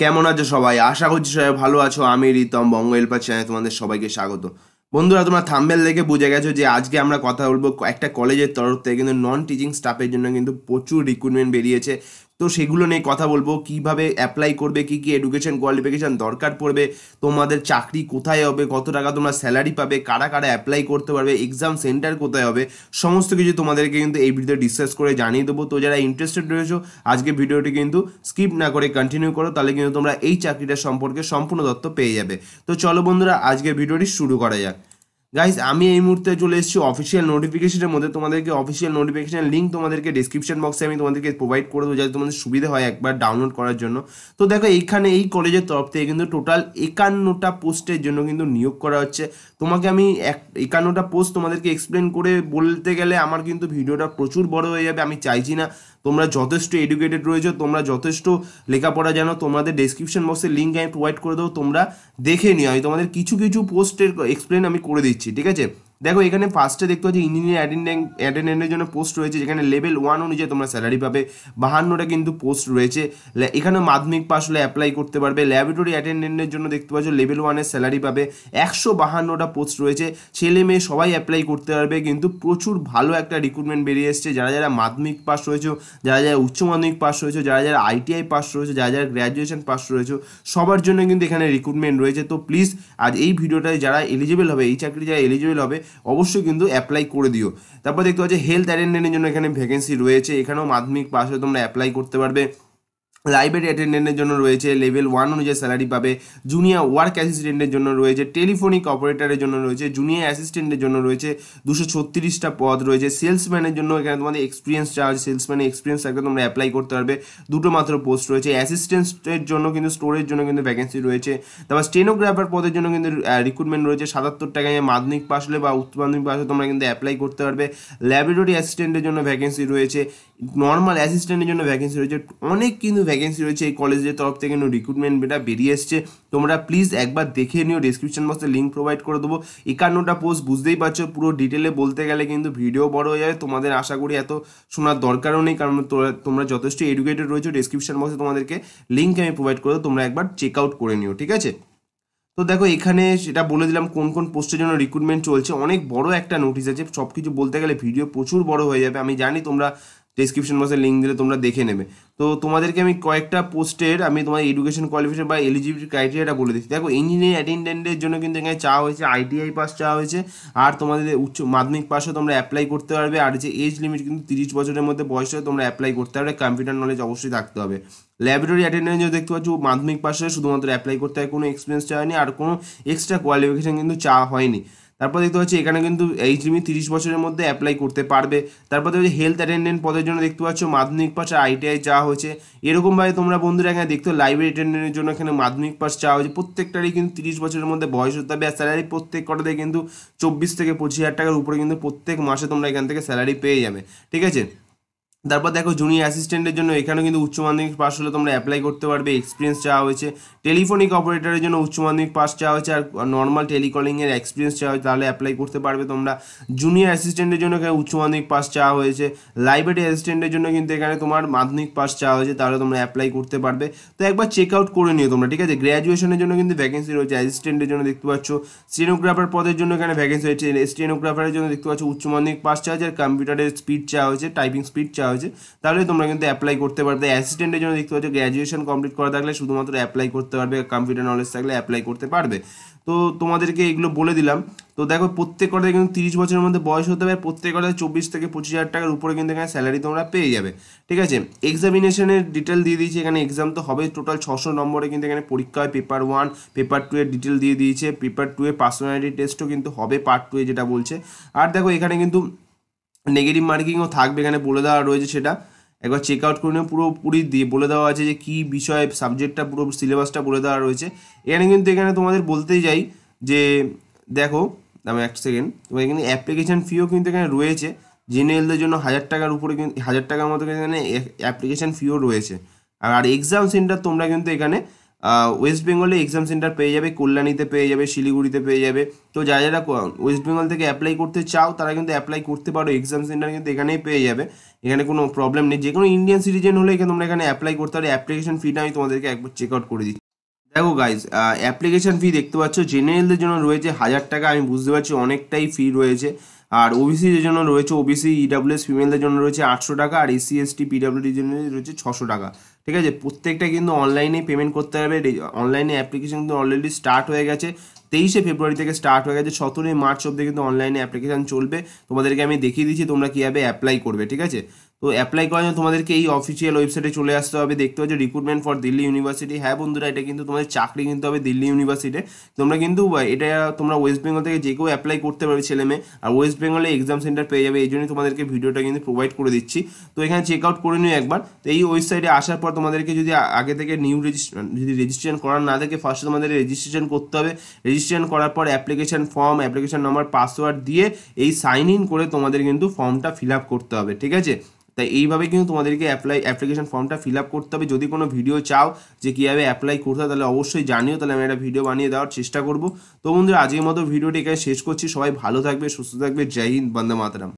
কেমন আছো সবাই আশা করছি সবাই ভালো আছো আমি রিতম বঙ্গল এলপা চ্যানেলে তোমাদের সবাইকে স্বাগত বন্ধুরা তোমরা থাম্বেল দেখে বুঝে গেছো যে আজকে আমরা কথা বলবো একটা কলেজের তরফ থেকে কিন্তু নন টিচিং স্টাফের জন্য কিন্তু প্রচুর রিক্রুটমেন্ট বেরিয়েছে তো সেগুলো নিয়ে কথা বলবো কিভাবে অ্যাপ্লাই করবে কি কি এডুকেশন কোয়ালিফিকেশান দরকার পড়বে তোমাদের চাকরি কোথায় হবে কত টাকা তোমরা স্যালারি পাবে কারা কারা অ্যাপ্লাই করতে পারবে এক্সাম সেন্টার কোথায় হবে সমস্ত কিছু তোমাদেরকে কিন্তু এই ভিডিওতে ডিসকাস করে জানিয়ে দেবো তো যারা ইন্টারেস্টেড রয়েছো আজকে ভিডিওটি কিন্তু স্কিপ না করে কন্টিনিউ করো তাহলে কিন্তু তোমরা এই চাকরিটা সম্পর্কে সম্পূর্ণ তথ্য পেয়ে যাবে তো চলো বন্ধুরা আজকে ভিডিওটি শুরু করা যাক গাইজ আমি এই মুহূর্তে চলে এসেছি অফিসিয়াল নোটিফিকেশনের মধ্যে তোমাদেরকে অফিসিয়াল নোটিফিকেশনের লিঙ্ক তোমাদেরকে ডিসক্রিপশন বক্সে আমি তোমাদেরকে প্রোভাইড করে দেবো যাতে তোমাদের সুবিধা হয় একবার ডাউনলোড করার জন্য তো দেখো এইখানে এই কলেজের তরফ থেকে কিন্তু টোটাল একান্নটা পোস্টের জন্য কিন্তু নিয়োগ করা হচ্ছে তোমাকে আমি এক একান্নটা পোস্ট তোমাদেরকে এক্সপ্লেন করে বলতে গেলে আমার কিন্তু ভিডিওটা প্রচুর বড় হয়ে যাবে আমি চাইছি না তোমরা যথেষ্ট এডুকেটেড রয়েছে তোমরা যথেষ্ট লেখাপড়া জানো তোমাদের ডেসক্রিপশন বক্সে লিঙ্ক আমি প্রোভাইড করে দেবো তোমরা দেখে নিও আমি তোমাদের কিছু কিছু পোস্টের এক্সপ্লেন আমি করে দিচ্ছি ঠিক আছে দেখো এখানে ফার্স্টে দেখতে হচ্ছে ইঞ্জিনিয়ার অ্যাটেন্ডেন্ট অ্যাটেন্ডেন্টের জন্য পোস্ট রয়েছে যেখানে লেভেল ওয়ান অনুযায়ী তোমরা স্যালারি পাবে বাহান্নটা কিন্তু পোস্ট রয়েছে এখানে মাধ্যমিক পাস হলে অ্যাপ্লাই করতে পারবে ল্যাবরেটরি অ্যাটেন্ডেন্টের জন্য দেখতে পাচ্ছ লেভেল ওয়ানের স্যালারি পাবে একশো বাহান্নটা পোস্ট রয়েছে ছেলে মেয়ে সবাই অ্যাপ্লাই করতে পারবে কিন্তু প্রচুর ভালো একটা রিক্রুটমেন্ট বেরিয়ে এসছে যারা যারা মাধ্যমিক পাস রয়েছে যারা যারা উচ্চ মাধ্যমিক পাস রয়েছে যারা যারা আইটিআই পাস রয়েছে যারা যারা গ্র্যাজুয়েশন পাস রয়েছে সবার জন্য কিন্তু এখানে রিক্রুটমেন্ট রয়েছে তো প্লিজ আজ এই ভিডিওটায় যারা এলিজিবল হবে এই চাকরি যারা এলিজিবল হবে অবশ্যই কিন্তু অ্যাপ্লাই করে দিও তারপর দেখতে পাচ্ছি হেলথ অ্যাটেন্ডেন্টের জন্য এখানে ভ্যাকেন্সি রয়েছে এখানেও মাধ্যমিক পাশে তোমরা অ্যাপ্লাই করতে পারবে লাইব্রেরি অ্যাটেন্ডেন্টের জন্য রয়েছে লেভেল ওয়ান অনুযায়ী স্যালারি পাবে জুনিয়র ওয়ার্ক অ্যাসিস্ট্যান্টের জন্য রয়েছে টেলিফোনিক অপারেটারের জন্য রয়েছে জুনিয়র অ্যাসিস্ট্যান্টের জন্য রয়েছে দুশো ছত্রিশটা পদ রয়েছে সেলসম্যানের জন্য এখানে তোমাদের এক্সপিরিয়েন্স চার্জ সেলসম্যানের এক্সপিরিয়েন্স থাকলে তোমরা অ্যাপ্লাই করতে পারবে দুটো মাত্র পোস্ট রয়েছে অ্যাসিস্ট্যান্টের জন্য কিন্তু স্টোরের জন্য কিন্তু ভ্যাকেন্সি রয়েছে তারপর স্টেনোগ্রাফার পদের জন্য কিন্তু রিক্রুটমেন্ট রয়েছে সাতাত্তর টাকায় মাধ্যমিক পাস হলে বা উচ্চ মাধ্যমিক পাস হলে তোমরা কিন্তু অ্যাপ্লাই করতে পারবে ল্যাবরেটরি অ্যাসিস্ট্যান্টের জন্য ভ্যাকেন্সি রয়েছে নর্মাল অ্যাসিস্ট্যান্টের জন্য ভ্যাকেন্সি রয়েছে অনেক কিন্তু ভ্যাকেন্সি রয়েছে এই কলেজের তরফ থেকে নিউ রিক্রুটমেন্ট বেটা বেরিয়ে এসছে তোমরা প্লিজ একবার দেখে নিও ডিসক্রিপশন বক্সে লিঙ্ক প্রোভাইড করে দেবো একান্নটা পোস্ট বুঝতেই পারছো পুরো ডিটেলে বলতে গেলে কিন্তু ভিডিও বড় হয়ে যাবে তোমাদের আশা করি এত শোনার দরকারও নেই কারণ তোমরা যথেষ্ট এডুকেটেড রয়েছো ডিসক্রিপশন বক্সে তোমাদেরকে লিঙ্ক আমি প্রোভাইড করে তোমরা একবার চেক আউট করে নিও ঠিক আছে তো দেখো এখানে সেটা বলে দিলাম কোন কোন পোস্টের জন্য রিক্রুটমেন্ট চলছে অনেক বড় একটা নোটিশ আছে সব কিছু বলতে গেলে ভিডিও প্রচুর বড় হয়ে যাবে আমি জানি তোমরা ডিসক্রিপশন বক্সে লিঙ্ক দিলে তোমরা দেখে নেবে তো তোমাদেরকে আমি কয়েকটা পোস্টের আমি তোমার এডুকেশন কোয়ালিফিকেশন বা এলিজিবিলিটি ক্রাইটেরিয়াটা বলে দিচ্ছি দেখো ইঞ্জিনিয়ারিং অ্যাটেন্ডেন্টের জন্য কিন্তু এখানে চাওয়া হয়েছে আইটিআই পাস চাওয়া হয়েছে আর তোমাদের উচ্চ মাধ্যমিক পাসও তোমরা অ্যাপ্লাই করতে পারবে আর যে এজ লিমিট কিন্তু তিরিশ বছরের মধ্যে বয়সে তোমরা অ্যাপ্লাই করতে পারবে কম্পিউটার নলেজ অবশ্যই থাকতে হবে ল্যাবরেটরি অ্যাটেন্ডেন্স দেখতে পাচ্ছ মাধ্যমিক পাশে শুধুমাত্র অ্যাপ্লাই করতে হয় কোনো এক্সপিরিয়েন্স চাওয়া হয়নি আর কোনো এক্সট্রা কোয়ালিফিকেশন কিন্তু চাওয়া হয়নি তারপর দেখতে পাচ্ছি এখানে কিন্তু এইচডিমি তিরিশ বছরের মধ্যে অ্যাপ্লাই করতে পারবে তারপর দেখতে হেলথ অ্যাটেন্ডেন্ট পদের জন্য দেখতে পাচ্ছ মাধ্যমিক পাস আর আইটিআই চাওয়া হয়েছে এরকমভাবে তোমরা বন্ধুরা এখানে দেখতে লাইব্রেরি অ্যাটেন্ডেন্টের জন্য এখানে মাধ্যমিক পাস চাওয়া হয়েছে প্রত্যেকটারই কিন্তু তিরিশ বছরের মধ্যে বয়স হতে হবে আর স্যালারি প্রত্যেক কটাতে কিন্তু চব্বিশ থেকে পঁচিশ হাজার টাকার উপরে কিন্তু প্রত্যেক মাসে তোমরা এখান থেকে স্যালারি পেয়ে যাবে ঠিক আছে তারপর দেখো জুনিয়র অ্যাসিস্ট্যান্টের জন্য এখানেও কিন্তু উচ্চ মাধ্যমিক পাস হলে তোমরা অ্যাপ্লাই করতে পারবে এক্সপিরিয়েন্স চাওয়া হয়েছে টেলিফোনিক অপারেটারের জন্য উচ্চ মাধ্যমিক পাস চাওয়া হয়েছে আর নর্মাল টেলিকলিংয়ের এক্সপিরিয়েন্স চাওয়া হয়েছে তাহলে অ্যাপ্লাই করতে পারবে তোমরা জুনিয়র অ্যাসিস্ট্যান্টের জন্য এখানে উচ্চ মাধ্যমিক পাস চাওয়া হয়েছে লাইব্রেরি অ্যাসিস্ট্যান্টের জন্য কিন্তু এখানে তোমার মাধ্যমিক পাস চাওয়া হয়েছে তাহলে তোমরা অ্যাপ্লাই করতে পারবে তো একবার চেক আউট করে নিও তোমরা ঠিক আছে গ্র্যাজুয়েশনের জন্য কিন্তু ভ্যাকেন্সি রয়েছে অ্যাসিস্ট্যান্টের জন্য দেখতে পাচ্ছ স্টেনোগ্রাফার পদের জন্য এখানে ভ্যাকেন্সি রয়েছে স্টেনোগ্রাফারের জন্য দেখতে পাচ্ছ উচ্চ মাধ্যমিক পাস চাওয়া হয়েছে আর কম্পিউটারের স্পিড চাওয়া হয়েছে টাইপিং স্পিড চাওয়া দেওয়া হয়েছে তাহলে তোমরা কিন্তু অ্যাপ্লাই করতে পারবে অ্যাসিস্ট্যান্টের জন্য দেখতে পাচ্ছ গ্র্যাজুয়েশন কমপ্লিট করা থাকলে শুধুমাত্র অ্যাপ্লাই করতে পারবে কম্পিউটার নলেজ থাকলে অ্যাপ্লাই করতে পারবে তো তোমাদেরকে এগুলো বলে দিলাম তো দেখো প্রত্যেক কটায় কিন্তু তিরিশ বছরের মধ্যে বয়স হতে হবে প্রত্যেক কটায় চব্বিশ থেকে পঁচিশ হাজার টাকার উপরে কিন্তু এখানে স্যালারি তোমরা পেয়ে যাবে ঠিক আছে এক্সামিনেশনের ডিটেল দিয়ে দিয়েছে এখানে এক্সাম তো হবে টোটাল ছশো নম্বরে কিন্তু এখানে পরীক্ষা হয় পেপার ওয়ান পেপার টু এর ডিটেল দিয়ে দিয়েছে পেপার টু এর পার্সোনালিটি টেস্টও কিন্তু হবে পার্ট টু এ যেটা বলছে আর দেখো এখানে কিন্তু নেগেটিভ মার্কিংও থাকবে এখানে বলে দেওয়া রয়েছে সেটা একবার চেক আউট করে নিয়ে পুরোপুরি দিয়ে বলে দেওয়া আছে যে কী বিষয়ে সাবজেক্টটা পুরো সিলেবাসটা বলে দেওয়া রয়েছে এখানে কিন্তু এখানে তোমাদের বলতেই যাই যে দেখো আমি এক সেকেন্ড তোমার এখানে অ্যাপ্লিকেশান ফিও কিন্তু এখানে রয়েছে জেনারেলদের জন্য হাজার টাকার উপরে কিন্তু হাজার টাকার মতো এখানে অ্যাপ্লিকেশান ফিও রয়েছে আর এক্সাম সেন্টার তোমরা কিন্তু এখানে ওয়েস্ট বেঙ্গলে এক্সাম সেন্টার পেয়ে যাবে কল্যাণীতে পেয়ে যাবে শিলিগুড়িতে পেয়ে যাবে তো যারা যারা ওয়েস্ট বেঙ্গল থেকে অ্যাপ্লাই করতে চাও তারা কিন্তু অ্যাপ্লাই করতে পারো এক্সাম সেন্টার কিন্তু এখানেই পেয়ে যাবে এখানে কোনো প্রবলেম নেই যে কোনো ইন্ডিয়ান সিটিজেন হলে এখানে তোমরা এখানে অ্যাপ্লাই করতে পারো অ্যাপ্লিকেশন ফিটা আমি তোমাদেরকে একবার চেক আউট করে দিচ্ছি দেখো গাইজ অ্যাপ্লিকেশন ফি দেখতে পাচ্ছ জেনারেলদের জন্য রয়েছে হাজার টাকা আমি বুঝতে পারছি অনেকটাই ফি রয়েছে আর ওবিসি যে জন্য রয়েছে ওবিসি ইডাব্লিউএস ফিমেলদের জন্য রয়েছে আটশো টাকা আর এসি এসটি পিডাব্লিউডির জন্য রয়েছে ছশো টাকা ঠিক আছে প্রত্যেকটা কিন্তু অনলাইনে পেমেন্ট করতে হবে অনলাইনে অ্যাপ্লিকেশন কিন্তু অলরেডি স্টার্ট হয়ে গেছে তেইশে ফেব্রুয়ারি থেকে স্টার্ট হয়ে গেছে সতেরোই মার্চ অব্দি কিন্তু অনলাইনে অ্যাপ্লিকেশান চলবে তোমাদেরকে আমি দেখিয়ে দিচ্ছি তোমরা কীভাবে অ্যাপ্লাই করবে ঠিক আছে তো অ্যাপ্লাই করার জন্য তোমাদেরকে এই অফিসিয়াল ওয়েবসাইটে চলে আসতে হবে দেখতে হচ্ছে রিক্রুটমেন্ট ফর দিল্লি ইউনিভার্সিটি হ্যাঁ বন্ধুরা এটা কিন্তু তোমাদের চাকরি কিন্তু হবে দিল্লি ইউনিভার্সিটিতে তোমরা কিন্তু এটা তোমরা ওয়েস্ট বেঙ্গল থেকে যে কেউ অ্যাপ্লাই করতে পারবে ছেলে মেয়ে আর ওয়েস্ট বেঙ্গলে এক্সাম সেন্টার পেয়ে যাবে এই জন্যই তোমাদেরকে ভিডিওটা কিন্তু প্রোভাইড করে দিচ্ছি তো এখানে চেক আউট করে নিও একবার তো এই ওয়েবসাইটে আসার পর তোমাদেরকে যদি আগে থেকে নিউ রেজিস্ট্রেশন যদি রেজিস্ট্রেশন করার না থাকে ফার্স্টে তোমাদের রেজিস্ট্রেশন করতে হবে রেজিস্ট্রেশন করার পর application form application number password দিয়ে এই সাইন ইন করে তোমাদের কিন্তু ফর্মটা ফিল আপ করতে হবে ঠিক আছে তাই এইভাবে কিন্তু তোমাদেরকে অ্যাপ্লাই অ্যাপ্লিকেশন ফর্মটা ফিল আপ করতে হবে যদি কোনো ভিডিও চাও যে কীভাবে অ্যাপ্লাই করতে তাহলে অবশ্যই জানিও তাহলে আমি একটা ভিডিও বানিয়ে দেওয়ার চেষ্টা করব তো বন্ধুরা আজকের মতো ভিডিওটি এখানে শেষ করছি সবাই ভালো থাকবে সুস্থ থাকবে জয় হিন্দ বন্দে মাতরাম